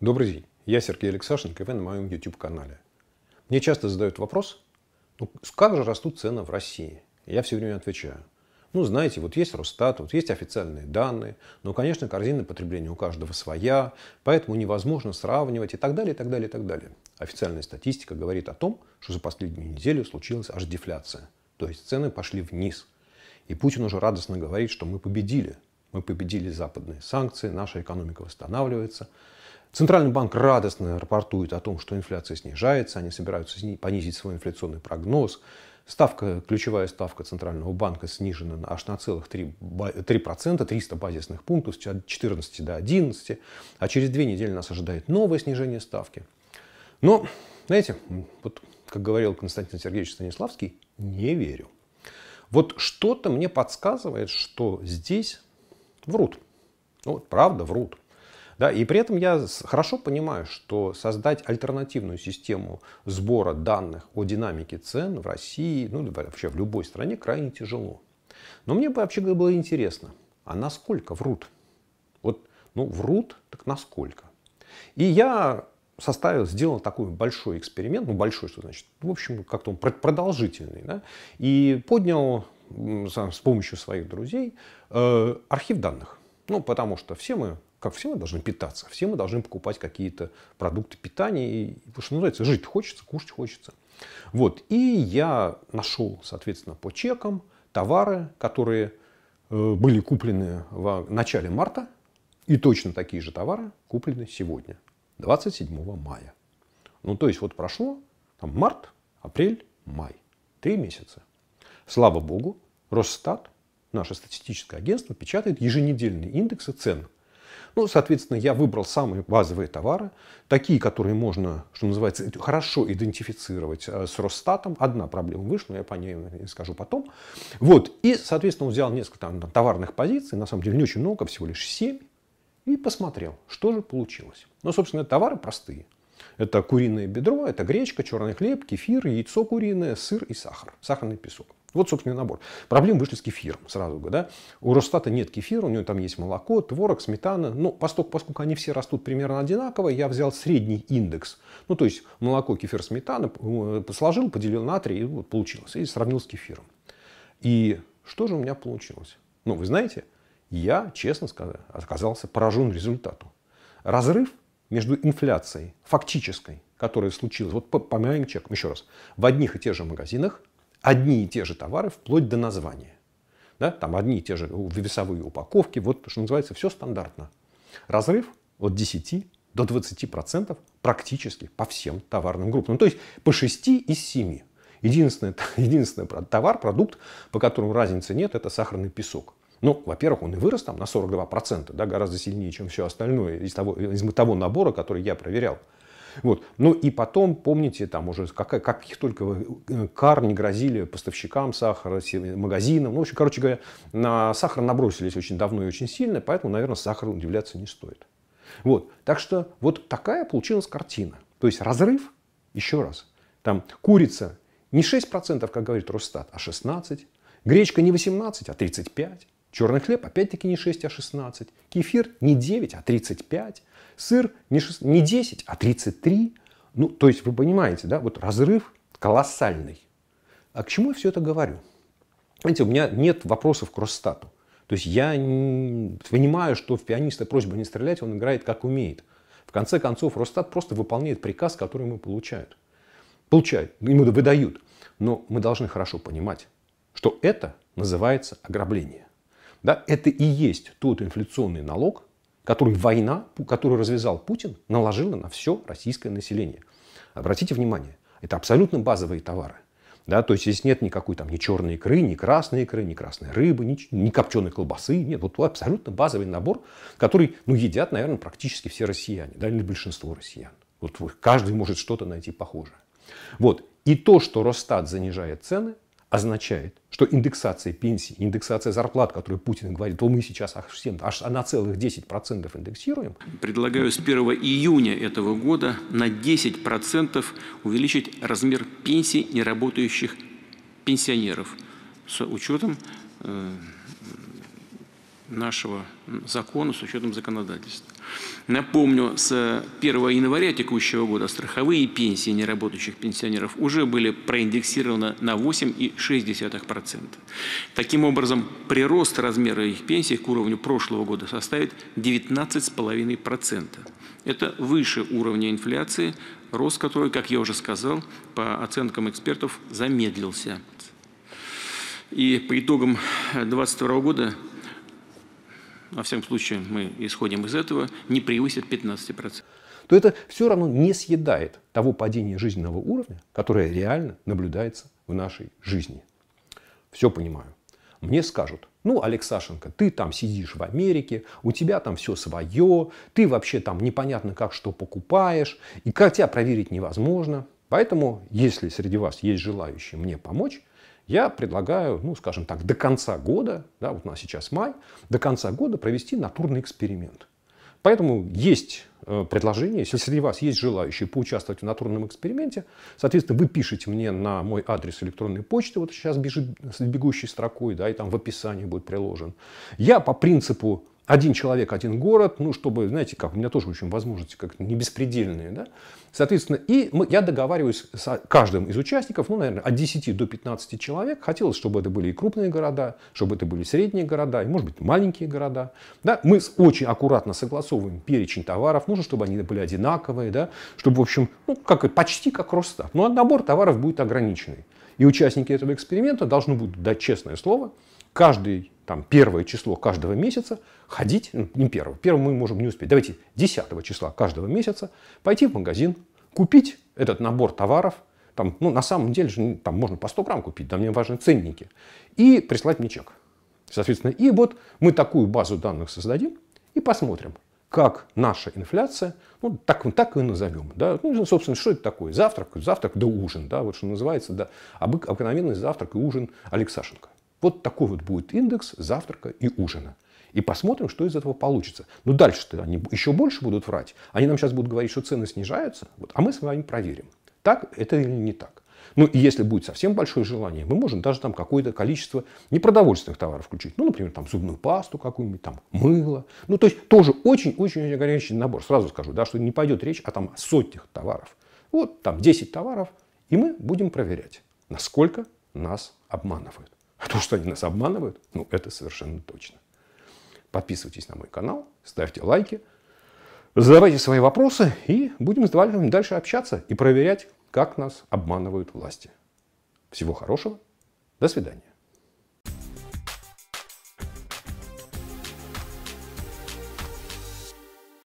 Добрый день, я Сергей Алексашенко, и вы на моем YouTube-канале. Мне часто задают вопрос, ну как же растут цены в России? я все время отвечаю. Ну, знаете, вот есть Росстат, вот есть официальные данные, но, конечно, корзина потребления у каждого своя, поэтому невозможно сравнивать и так далее, и так далее, и так далее. Официальная статистика говорит о том, что за последнюю неделю случилась аж дефляция, то есть цены пошли вниз. И Путин уже радостно говорит, что мы победили. Мы победили западные санкции, наша экономика восстанавливается – Центральный банк радостно рапортует о том, что инфляция снижается, они собираются понизить свой инфляционный прогноз. Ставка, ключевая ставка Центрального банка снижена аж на целых 3%, 3%, 300 базисных пунктов, с 14 до 11, а через две недели нас ожидает новое снижение ставки. Но, знаете, вот как говорил Константин Сергеевич Станиславский, не верю. Вот что-то мне подсказывает, что здесь врут. Ну, вот правда врут. Да, и при этом я хорошо понимаю, что создать альтернативную систему сбора данных о динамике цен в России, ну вообще в любой стране крайне тяжело. Но мне бы вообще было интересно, а насколько врут? Вот, ну, врут, так насколько? И я составил, сделал такой большой эксперимент, ну большой, что значит, в общем, как-то он продолжительный, да, и поднял с помощью своих друзей э, архив данных. Ну, потому что все мы как все мы должны питаться, все мы должны покупать какие-то продукты питания. И, потому что, называется ну, жить хочется, кушать хочется. Вот. И я нашел, соответственно, по чекам товары, которые э, были куплены в а, начале марта, и точно такие же товары куплены сегодня, 27 мая. Ну, то есть вот прошло там, март, апрель, май. Три месяца. Слава богу, Росстат, наше статистическое агентство, печатает еженедельные индексы цен – ну, соответственно, я выбрал самые базовые товары, такие, которые можно, что называется, хорошо идентифицировать э, с Росстатом. Одна проблема вышла, я по ней скажу потом. Вот, и, соответственно, он взял несколько там, товарных позиций, на самом деле не очень много, всего лишь 7, и посмотрел, что же получилось. Ну, собственно, товары простые. Это куриное бедро, это гречка, черный хлеб, кефир, яйцо куриное, сыр и сахар, сахарный песок. Вот, собственно, набор. Проблем вышли с кефиром сразу же. Да? У Росстата нет кефира, у него там есть молоко, творог, сметана. Но ну, поскольку, поскольку они все растут примерно одинаково, я взял средний индекс. Ну, то есть молоко, кефир, сметана, э, сложил, поделил на три и вот получилось. И сравнил с кефиром. И что же у меня получилось? Ну, вы знаете, я, честно сказать, оказался поражен результатом. Разрыв между инфляцией фактической, которая случилась, вот по, по моим чекам, еще раз, в одних и тех же магазинах одни и те же товары вплоть до названия. Да? Там одни и те же весовые упаковки, вот что называется, все стандартно. Разрыв от 10 до 20% практически по всем товарным группам. Ну, то есть по 6 из 7. Единственный, единственный товар, продукт, по которому разницы нет, это сахарный песок. Ну, во-первых, он и вырос там на 42%, да, гораздо сильнее, чем все остальное из того, из того набора, который я проверял. Вот. Ну и потом, помните, там уже какая, каких только э, кар не грозили поставщикам сахара, магазинам. Ну, в общем, короче говоря, на сахар набросились очень давно и очень сильно, поэтому, наверное, сахару удивляться не стоит. Вот. Так что вот такая получилась картина. То есть разрыв, еще раз, там курица не 6%, как говорит Росстат, а 16%, гречка не 18%, а 35%. Черный хлеб опять-таки не 6, а 16. Кефир не 9, а 35. Сыр не, 6, не 10, а 33. Ну, то есть вы понимаете, да, вот разрыв колоссальный. А к чему я все это говорю? Знаете, у меня нет вопросов к Росстату. То есть я понимаю, что в пианиста просьба не стрелять, он играет как умеет. В конце концов, Росстат просто выполняет приказ, который ему получают. Получают, ему выдают. Но мы должны хорошо понимать, что это называется ограбление да, это и есть тот инфляционный налог, который война, которую развязал Путин, наложила на все российское население. Обратите внимание, это абсолютно базовые товары. Да, то есть здесь нет никакой там ни черной икры, ни красной икры, ни красной рыбы, ни, ни копченой колбасы. Нет, вот абсолютно базовый набор, который ну, едят, наверное, практически все россияне, да, или большинство россиян. Вот каждый может что-то найти похожее. Вот. И то, что Росстат занижает цены, означает, что индексация пенсий, индексация зарплат, которую Путин говорит, то мы сейчас аж, 7, аж на целых 10% индексируем. Предлагаю с 1 июня этого года на 10% увеличить размер пенсий неработающих пенсионеров с учетом э нашего закона с учетом законодательства. Напомню, с 1 января текущего года страховые пенсии неработающих пенсионеров уже были проиндексированы на 8,6%. Таким образом, прирост размера их пенсий к уровню прошлого года составит 19,5%. Это выше уровня инфляции, рост которой, как я уже сказал, по оценкам экспертов, замедлился. И по итогам 2022 года во всяком случае мы исходим из этого, не превысит 15%. То это все равно не съедает того падения жизненного уровня, которое реально наблюдается в нашей жизни. Все понимаю. Мне скажут, ну, Олег Сашенко, ты там сидишь в Америке, у тебя там все свое, ты вообще там непонятно как что покупаешь, и как тебя проверить невозможно. Поэтому, если среди вас есть желающие мне помочь, я предлагаю, ну, скажем так, до конца года, да, вот у нас сейчас май, до конца года провести натурный эксперимент. Поэтому есть э, предложение, если среди вас есть желающие поучаствовать в натурном эксперименте, соответственно, вы пишете мне на мой адрес электронной почты, вот сейчас бежит с бегущей строкой, да, и там в описании будет приложен. Я по принципу один человек, один город, ну, чтобы, знаете, как, у меня тоже очень возможности как-то не беспредельные, да. Соответственно, и мы, я договариваюсь с а, каждым из участников, ну, наверное, от 10 до 15 человек. Хотелось, чтобы это были и крупные города, чтобы это были средние города, и, может быть, маленькие города, да. Мы очень аккуратно согласовываем перечень товаров, нужно, чтобы они были одинаковые, да, чтобы, в общем, ну, как, почти как Росстат. Но набор товаров будет ограниченный. И участники этого эксперимента должны будут дать честное слово, каждый там, первое число каждого месяца ходить, ну, не первого, первого мы можем не успеть, давайте 10 числа каждого месяца пойти в магазин, купить этот набор товаров, там, ну, на самом деле же там можно по 100 грамм купить, да, мне важны ценники, и прислать мне чек. Соответственно, и вот мы такую базу данных создадим и посмотрим, как наша инфляция, ну, так, так и назовем, да, ну, собственно, что это такое, завтрак, завтрак да ужин, да, вот что называется, да, обыкновенный завтрак и ужин Алексашенко. Вот такой вот будет индекс завтрака и ужина. И посмотрим, что из этого получится. Но дальше-то они еще больше будут врать. Они нам сейчас будут говорить, что цены снижаются, вот, а мы с вами проверим, так это или не так. Ну и если будет совсем большое желание, мы можем даже там какое-то количество непродовольственных товаров включить. Ну, например, там зубную пасту какую-нибудь, там мыло. Ну, то есть тоже очень-очень горячий набор. Сразу скажу, да, что не пойдет речь о там сотнях товаров. Вот там 10 товаров, и мы будем проверять, насколько нас обманывают. А то, что они нас обманывают, ну, это совершенно точно. Подписывайтесь на мой канал, ставьте лайки, задавайте свои вопросы, и будем с вами дальше общаться и проверять, как нас обманывают власти. Всего хорошего. До свидания.